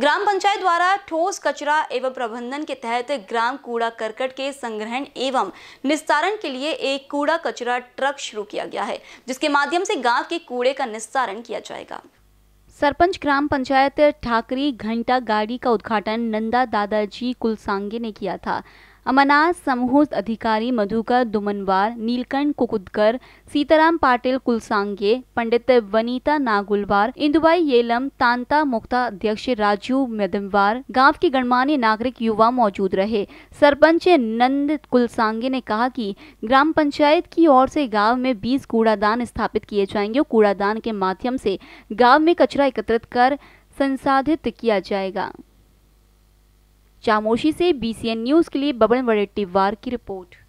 ग्राम पंचायत द्वारा ठोस कचरा एवं प्रबंधन के तहत ग्राम कूड़ा करकट के संग्रहण एवं निस्तारण के लिए एक कूड़ा कचरा ट्रक शुरू किया गया है जिसके माध्यम से गाँव के कूड़े का निस्तारण किया जाएगा सरपंच ग्राम पंचायत ठाकरी घंटा गाड़ी का उद्घाटन नंदा दादाजी कुलसांगे ने किया था अमरनाथ समूह अधिकारी मधुकर दुमनवार नीलकंठ कुकुदकर सीताराम पाटिल कुलसांगे पंडित वनीता नागुलवार इंदुबाई येलम तांता मुक्ता अध्यक्ष राजू मदमवार गांव के गणमान्य नागरिक युवा मौजूद रहे सरपंच नंद कुलसांगे ने कहा कि ग्राम पंचायत की ओर से गांव में 20 कूड़ादान स्थापित किए जाएंगे कूड़ादान के माध्यम से गाँव में कचरा एकत्रित कर संसाधित किया जाएगा चामोशी से बीसीएन न्यूज़ के लिए बबन वरेट्टीवार की रिपोर्ट